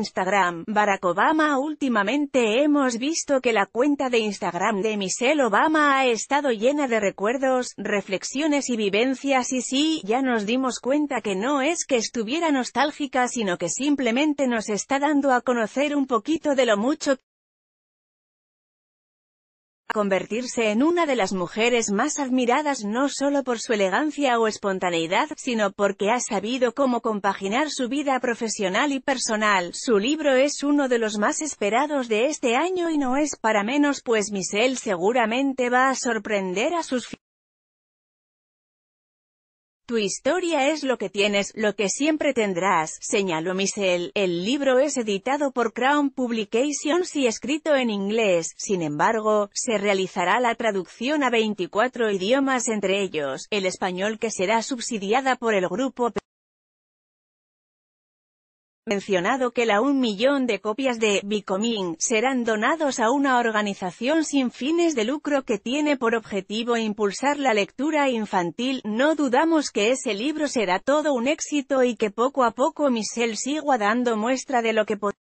Instagram, Barack Obama Últimamente hemos visto que la cuenta de Instagram de Michelle Obama ha estado llena de recuerdos, reflexiones y vivencias y sí, ya nos dimos cuenta que no es que estuviera nostálgica sino que simplemente nos está dando a conocer un poquito de lo mucho convertirse en una de las mujeres más admiradas no solo por su elegancia o espontaneidad, sino porque ha sabido cómo compaginar su vida profesional y personal. Su libro es uno de los más esperados de este año y no es para menos pues Michelle seguramente va a sorprender a sus tu historia es lo que tienes, lo que siempre tendrás, señaló Michelle. El libro es editado por Crown Publications y escrito en inglés, sin embargo, se realizará la traducción a 24 idiomas entre ellos, el español que será subsidiada por el grupo mencionado que la un millón de copias de Bicoming serán donados a una organización sin fines de lucro que tiene por objetivo impulsar la lectura infantil, no dudamos que ese libro será todo un éxito y que poco a poco Michelle siga dando muestra de lo que ser.